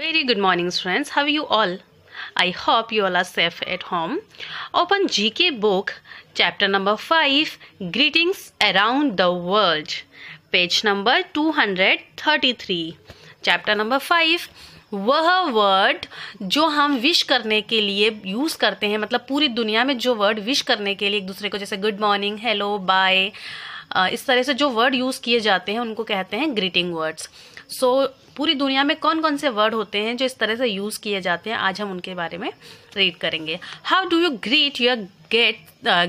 Very good morning friends. How are you all? I hope you all are safe at home. Open GK book chapter number 5 Greetings around the world. Page number 233. Chapter number 5 वह word जो हम wish करने के लिए use करते हैं मतलब पूरी दुनिया में जो वर्ड विश करने के लिए एक दूसरे को जैसे गुड मॉर्निंग हेलो बाय इस तरह से जो वर्ड यूज़ किए जाते हैं उनको कहते हैं ग्रीटिंग वर्ड्स सो पूरी दुनिया में कौन कौन से वर्ड होते हैं जो इस तरह से यूज़ किए जाते हैं आज हम उनके बारे में रीड करेंगे how do you greet your get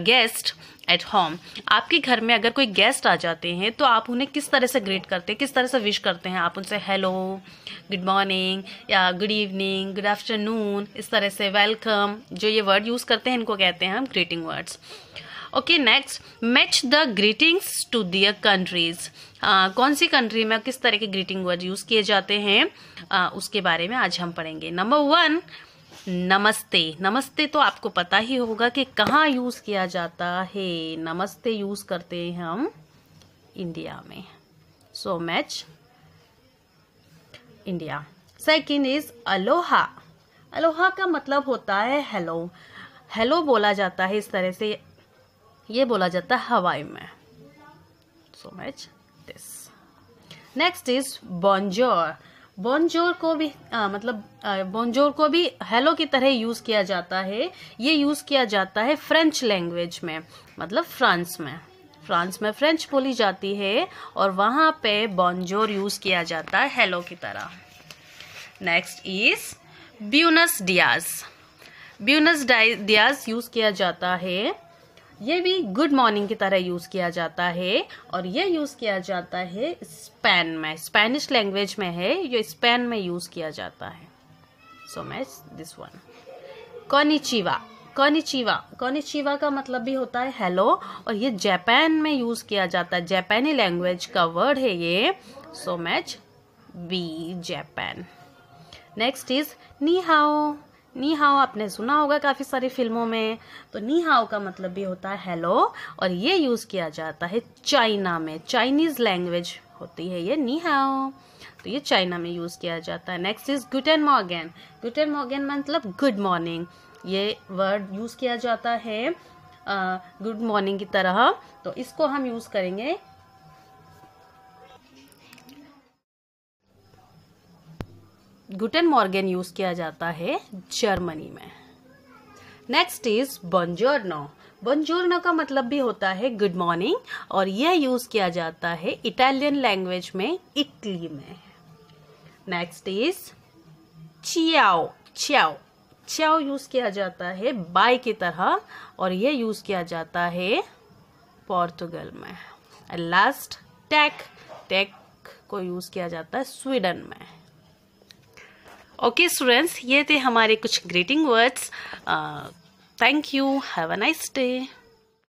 guest at home आपके घर में अगर कोई गेस्ट आ जाते हैं तो आप उन्हें किस तरह से ग्रीट करते हैं किस तरह से विश करते हैं आप उनसे हेलो गुड मॉर्निंग या गुड इवनिंग गुड आफ्टरनून इस तरह से वेलकम जो ये वर्ड यूज़ करते हैं इनको कहते हैं हम greeting words okay next match the greetings to their countries कौन सी कंट्री में किस तरह के ग्रीटिंग वर्ड यूज किए जाते हैं uh, उसके बारे में आज हम पढ़ेंगे नंबर वन नमस्ते नमस्ते तो आपको पता ही होगा कि कहाँ यूज किया जाता है नमस्ते यूज करते हैं हम इंडिया में so match India second is aloha aloha का मतलब होता है हेलो हेलो बोला जाता है इस तरह से ये बोला जाता है हवाई में so match this next is bonjour bonjour को भी आ, मतलब बॉन्जोर को भी हेलो की तरह यूज़ किया जाता है ये यूज़ किया जाता है फ्रेंच लैंग्वेज में मतलब फ्रांस में फ्रांस में फ्रेंच बोली जाती है और वहां पे बॉन्जोर यूज़ किया जाता है हेलो की तरह next is buenos dias buenos dias use किया जाता है ये भी गुड मॉर्निंग की तरह यूज़ किया जाता है और ये यूज़ किया जाता है स्पेन में स्पेनिश लैंग्वेज में है ये स्पेन में यूज़ किया जाता है so match this one konnichiwa konnichiwa konnichiwa का मतलब भी होता है हेलो और ये जापान में यूज़ किया जाता है जापानी लैंग्वेज का वर्ड है ये so match B Japan next is ni ni hao आपने सुना होगा काफ़ी सारी फिल्मों में तो नी हाओ का मतलब भी होता है हेलो और ये यूज़ किया जाता है चाइना में चाइनीज़ लैंग्वेज होती है ये नी हाओ तो ये चाइना में यूज़ किया जाता है next is guten morgen guten morgen मतलब गुड मॉर्निंग ये वर्ड यूज़ किया जाता है गुड uh, मॉर्निंग की तरह तो इसको हम यूज़ करेंगे गुटन मॉर्गेन यूज किया जाता है जर्मनी में नेक्स्ट इज बंजोरनो बंजोर्नो का मतलब भी होता है गुड मॉर्निंग और यह यूज किया जाता है इटालियन लैंग्वेज में इटली में next is ciao ciao ciao use किया जाता है बाय की तरह और यह यूज किया जाता है पोर्तुगल में लास्ट टैक टैक को यूज किया जाता है स्वीडन में ओके स्टूडेंट्स ये थे हमारे कुछ greeting words thank you have a nice day